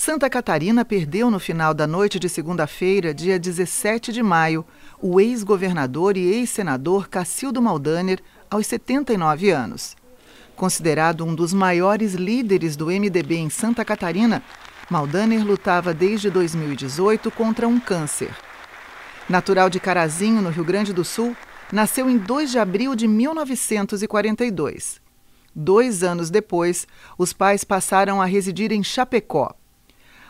Santa Catarina perdeu no final da noite de segunda-feira, dia 17 de maio, o ex-governador e ex-senador Cacildo Maldaner, aos 79 anos. Considerado um dos maiores líderes do MDB em Santa Catarina, Maldaner lutava desde 2018 contra um câncer. Natural de Carazinho, no Rio Grande do Sul, nasceu em 2 de abril de 1942. Dois anos depois, os pais passaram a residir em Chapecó,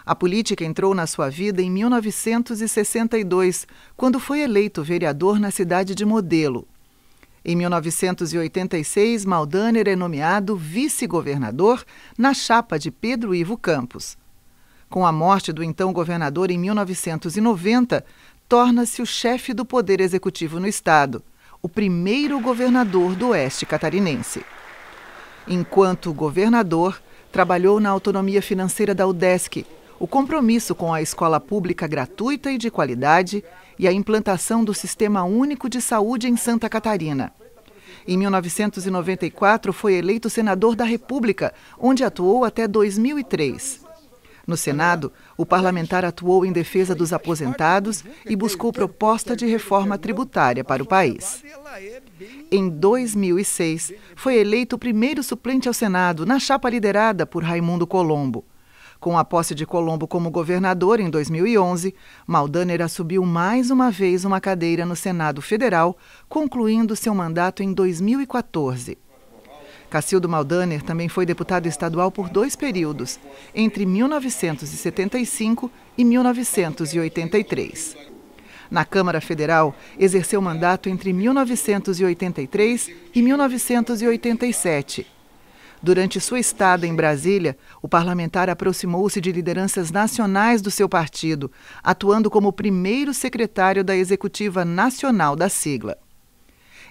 a política entrou na sua vida em 1962, quando foi eleito vereador na cidade de Modelo. Em 1986, Maldaner é nomeado vice-governador na chapa de Pedro Ivo Campos. Com a morte do então governador em 1990, torna-se o chefe do Poder Executivo no Estado, o primeiro governador do Oeste Catarinense. Enquanto governador, trabalhou na autonomia financeira da UDESC o compromisso com a escola pública gratuita e de qualidade e a implantação do Sistema Único de Saúde em Santa Catarina. Em 1994, foi eleito senador da República, onde atuou até 2003. No Senado, o parlamentar atuou em defesa dos aposentados e buscou proposta de reforma tributária para o país. Em 2006, foi eleito o primeiro suplente ao Senado, na chapa liderada por Raimundo Colombo. Com a posse de Colombo como governador em 2011, Maldaner assumiu mais uma vez uma cadeira no Senado Federal, concluindo seu mandato em 2014. Cacildo Maldaner também foi deputado estadual por dois períodos, entre 1975 e 1983. Na Câmara Federal, exerceu mandato entre 1983 e 1987 Durante sua estada em Brasília, o parlamentar aproximou-se de lideranças nacionais do seu partido, atuando como primeiro secretário da Executiva Nacional da sigla.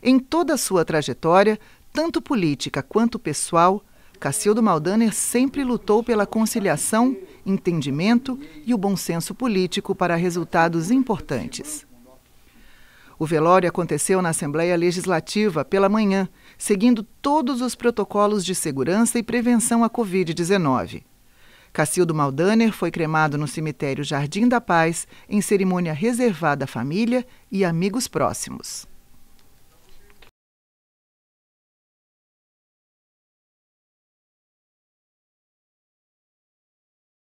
Em toda a sua trajetória, tanto política quanto pessoal, Cacildo Maldaner sempre lutou pela conciliação, entendimento e o bom senso político para resultados importantes. O velório aconteceu na Assembleia Legislativa pela manhã, seguindo todos os protocolos de segurança e prevenção à Covid-19. Cacildo Maldaner foi cremado no cemitério Jardim da Paz, em cerimônia reservada à família e amigos próximos.